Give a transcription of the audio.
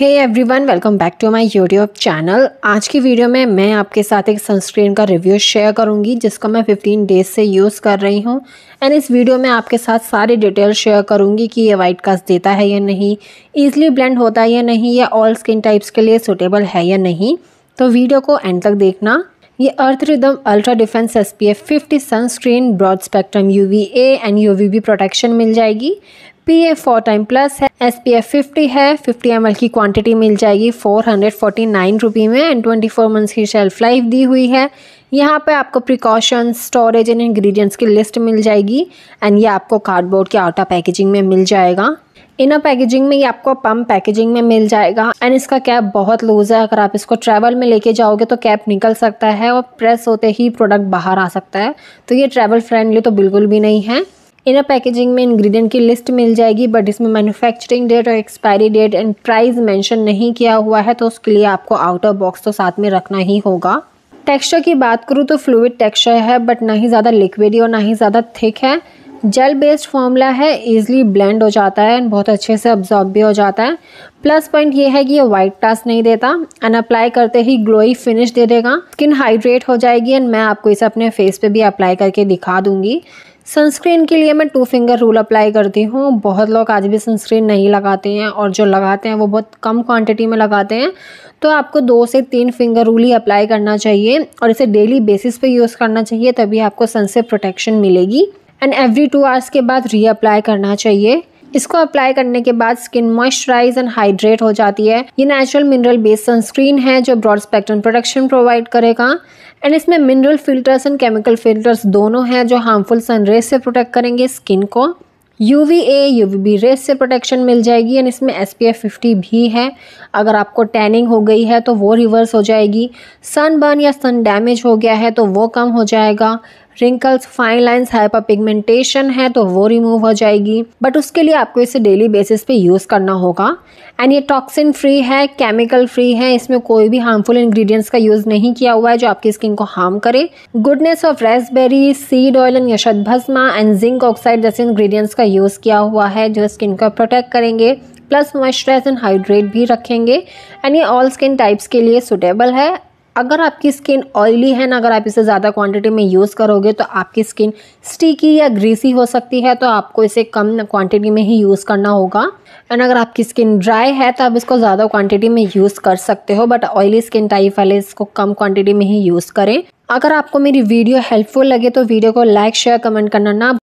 hey everyone welcome back to my YouTube channel आज की video में मैं आपके साथ एक सनस्क्रीन का रिव्यू शेयर करूंगी जिसको मैं 15 डेज से यूज़ कर रही हूं एंड इस वीडियो में आपके साथ सारी डिटेल शेयर करूंगी कि ये वाइट कास्ट देता है या नहीं ईजिली ब्लेंड होता है या नहीं या ऑल स्किन टाइप्स के लिए सूटेबल है या नहीं तो वीडियो को एंड तक देखना ये Earth Rhythm ultra defence S P F fifty sunscreen broad spectrum U V and U V protection मिल जाएगी P A four time plus है एस पी एफ फिफ्टी है फिफ्टी एम एल की quantity मिल जाएगी four hundred forty nine rupee में and twenty four months की shelf life दी हुई है यहाँ पे आपको प्रिकॉशंस स्टोरेज एंड इंग्रेडिएंट्स की लिस्ट मिल जाएगी एंड ये आपको कार्डबोर्ड के आउटा पैकेजिंग में मिल जाएगा इनर पैकेजिंग में ये आपको पम्प पैकेजिंग में मिल जाएगा एंड इसका कैप बहुत लूज है अगर आप इसको ट्रैवल में लेके जाओगे तो कैप निकल सकता है और प्रेस होते ही प्रोडक्ट बाहर आ सकता है तो ये ट्रैवल फ्रेंडली तो बिल्कुल भी नहीं है इनर पैकेजिंग में इंग्रेडिएंट की लिस्ट मिल जाएगी बट इसमें मैन्युफैक्चरिंग डेट और expiry date and price mention नहीं किया हुआ है तो उसके लिए आपको आउटर बॉक्स तो साथ में रखना ही होगा टेक्सचर की बात करूँ तो फ्लूड टेक्सचर है बट ना ही ज़्यादा लिक्विड और ना ही ज़्यादा थिक है जेल बेस्ड फॉर्मूला है ईजिली ब्लेंड हो जाता है एंड बहुत अच्छे से अब्जॉर्ब भी हो जाता है प्लस पॉइंट ये है कि ये वाइट टास्क नहीं देता एंड अप्लाई करते ही ग्लोई फिनिश दे देगा स्किन हाइड्रेट हो जाएगी एंड मैं आपको इसे अपने फेस पे भी अप्लाई करके दिखा दूंगी सनस्क्रीन के लिए मैं टू फिंगर रूल अप्लाई करती हूँ बहुत लोग आज भी सनस्क्रीन नहीं लगाते हैं और जो लगाते हैं वो बहुत कम क्वांटिटी में लगाते हैं तो आपको दो से तीन फिंगर रूल ही अप्लाई करना चाहिए और इसे डेली बेसिस पे यूज़ करना चाहिए तभी आपको सन से प्रोटेक्शन मिलेगी एंड एवरी टू आवर्स के बाद रीअप्लाई करना चाहिए इसको अप्लाई करने के बाद स्किन मॉइस्चराइज एंड हाइड्रेट हो जाती है ये नेचुरल मिनरल बेस्ड सनस्क्रीन है जो ब्रॉड स्पेक्ट्रम प्रोटेक्शन प्रोवाइड करेगा एंड इसमें mineral filters and chemical filters दोनों हैं जो हार्मफुल सनरेज से प्रोटेक्ट करेंगे स्किन को U V A U V B rays से प्रोटेक्शन मिल जाएगी एंड इसमें एस पी एफ फिफ्टी भी है अगर आपको टैनिंग हो गई है तो वो रिवर्स हो जाएगी सन बर्न या सन डैमेज हो गया है तो वो कम हो जाएगा wrinkles fine lines hyperpigmentation है तो वो रिमूव हो जाएगी बट उसके लिए आपको इसे डेली बेसिस पे यूज़ करना होगा एंड ये टॉक्सिन फ्री है केमिकल फ्री है इसमें कोई भी हार्मफुल इंग्रेडिएंट्स का यूज़ नहीं किया हुआ है जो आपकी स्किन को हार्म करे goodness of raspberry seed oil and यशद भस्मा एंड जिंक ऑक्साइड जैसे इंग्रेडिएंट्स का यूज़ किया हुआ है जो स्किन को प्रोटेक्ट करेंगे प्लस मॉइस्चराइज एंड हाइड्रेट भी रखेंगे एंड ये ऑल स्किन टाइप्स के लिए सुटेबल है अगर आपकी स्किन ऑयली है ना अगर आप इसे ज़्यादा क्वांटिटी में यूज़ करोगे तो आपकी स्किन स्टिकी या ग्रीसी हो सकती है तो आपको इसे कम क्वांटिटी में ही यूज़ करना होगा एंड अगर आपकी स्किन ड्राई है तो आप इसको ज़्यादा क्वांटिटी में यूज़ कर सकते हो बट ऑयली स्किन टाइप वाले इसको कम क्वान्टिटी में ही यूज़ करें अगर आपको मेरी वीडियो हेल्पफुल लगे तो वीडियो को लाइक शेयर कमेंट करना ना